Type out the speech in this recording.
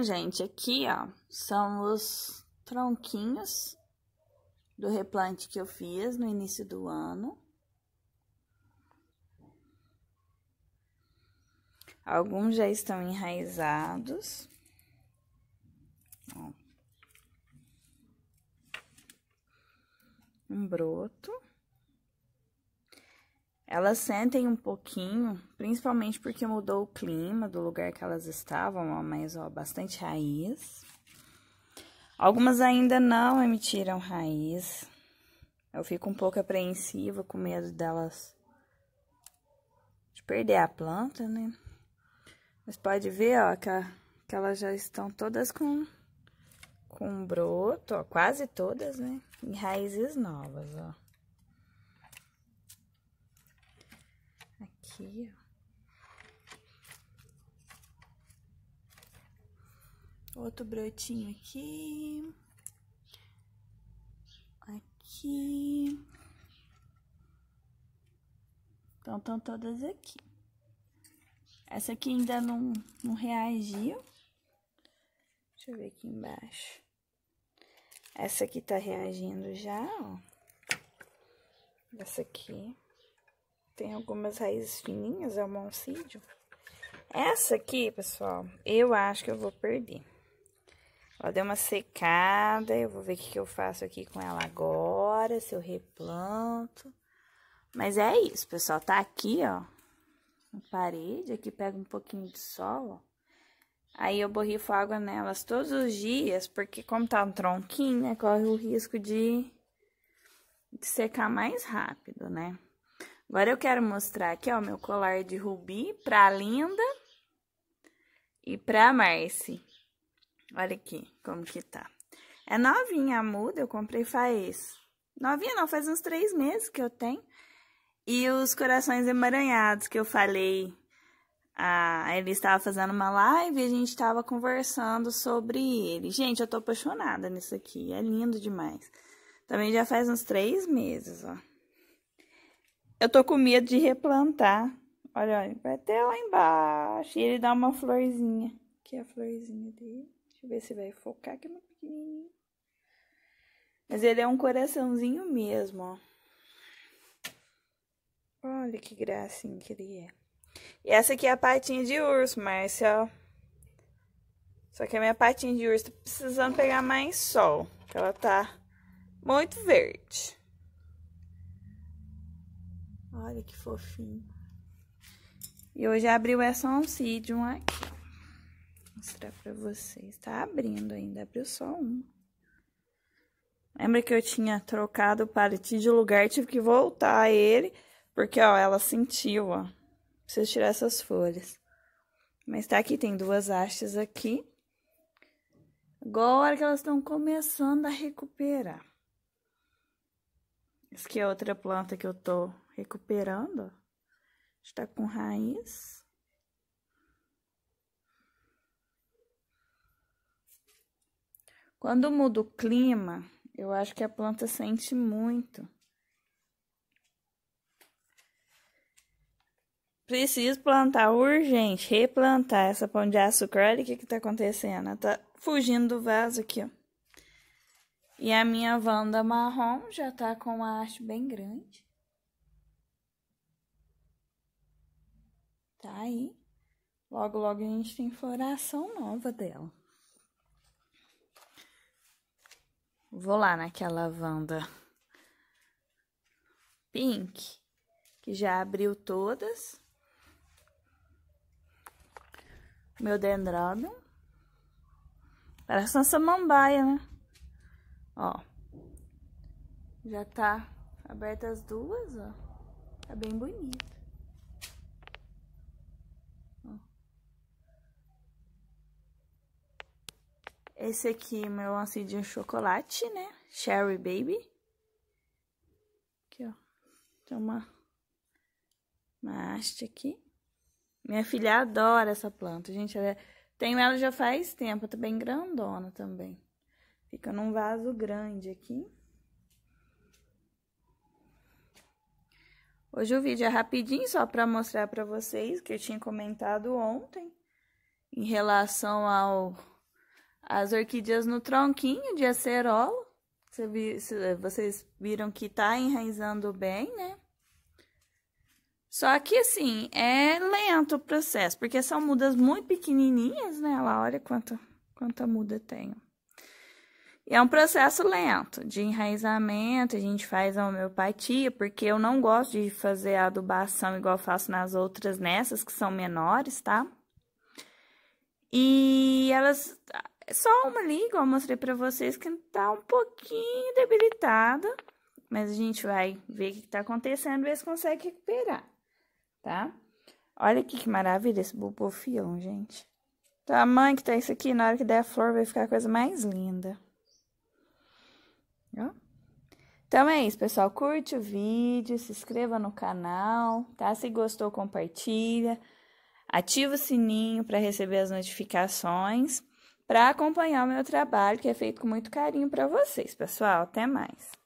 Então, gente, aqui, ó, são os tronquinhos do replante que eu fiz no início do ano. Alguns já estão enraizados. Ó. Um broto. Elas sentem um pouquinho, principalmente porque mudou o clima do lugar que elas estavam, mas ó, bastante raiz. Algumas ainda não emitiram raiz. Eu fico um pouco apreensiva com medo delas de perder a planta, né? Mas pode ver, ó, que, a, que elas já estão todas com com broto, ó, quase todas, né? E raízes novas, ó. Aqui, ó. Outro brotinho aqui. Aqui. Então, estão todas aqui. Essa aqui ainda não, não reagiu. Deixa eu ver aqui embaixo. Essa aqui tá reagindo já, ó. Essa aqui tem algumas raízes fininhas, é o moncídio. Essa aqui, pessoal, eu acho que eu vou perder. Ela deu uma secada, eu vou ver o que, eu faço aqui com ela agora, se eu replanto. Mas é isso, pessoal, tá aqui, ó, na parede, aqui pega um pouquinho de sol, ó. Aí eu borrifo água nelas todos os dias, porque como tá um tronquinho, né, corre o risco de, de secar mais rápido, né? Agora eu quero mostrar aqui, ó, meu colar de rubi pra Linda e pra Marcy. Olha aqui como que tá. É novinha a muda, eu comprei faz... Novinha não, faz uns três meses que eu tenho. E os corações emaranhados que eu falei... Ah, ele estava fazendo uma live e a gente estava conversando sobre ele. Gente, eu tô apaixonada nisso aqui, é lindo demais. Também já faz uns três meses, ó. Eu tô com medo de replantar. Olha, olha, vai até lá embaixo. E ele dá uma florzinha. Aqui é a florzinha dele. Deixa eu ver se vai focar, aqui é no pequenininho. Mas ele é um coraçãozinho mesmo, ó. Olha que gracinha que ele é. E essa aqui é a patinha de urso, Márcia, Só que a minha patinha de urso tá precisando pegar mais sol, ela tá muito verde. Olha que fofinho. E hoje abriu essa é oncidium aqui. Vou mostrar pra vocês. Tá abrindo ainda, abriu só um. Lembra que eu tinha trocado o paleti de lugar, tive que voltar ele, porque, ó, ela sentiu, ó. Preciso tirar essas folhas. Mas tá aqui, tem duas hastes aqui. Agora que elas estão começando a recuperar. Isso aqui é outra planta que eu tô recuperando. Está com raiz. Quando muda o clima, eu acho que a planta sente muito. Preciso plantar urgente, replantar essa pão de açúcar. Olha o que, que tá acontecendo. tá fugindo do vaso aqui, ó. E a minha Wanda marrom já tá com a haste bem grande. Tá aí. Logo, logo a gente tem floração nova dela. Vou lá naquela Wanda pink, que já abriu todas. Meu dendróbio. Parece uma samambaia, né? Ó. Já tá aberta as duas, ó. Tá bem bonito. Esse aqui é meu lance de chocolate, né? Cherry Baby. Aqui, ó. Tem uma, uma haste aqui. Minha filha adora essa planta, gente. Ela, é- tenho ela já faz tempo, tá bem grandona também. Fica num vaso grande aqui. Hoje o vídeo é rapidinho, só para mostrar para vocês que eu tinha comentado ontem em relação ao as orquídeas no tronquinho de acerola. Vocês viram que tá enraizando bem, né? Só que, assim, é lento o processo, porque são mudas muito pequenininhas, né? Lá, olha quanta, quanta muda tem, e é um processo lento de enraizamento, a gente faz a homeopatia, porque eu não gosto de fazer a adubação igual faço nas outras, nessas que são menores, tá? E elas. Só uma ali, igual eu mostrei pra vocês, que tá um pouquinho debilitada, mas a gente vai ver o que, tá acontecendo, ver se consegue recuperar, tá? Olha aqui que maravilha esse bulbofião, gente. Tamanho que tá isso aqui, na hora que der a flor vai ficar a coisa mais linda. Então é isso, pessoal. Curte o vídeo, se inscreva no canal, tá? Se gostou, compartilha. Ativa o sininho para receber as notificações, para acompanhar o meu trabalho que é feito com muito carinho para vocês, pessoal. Até mais.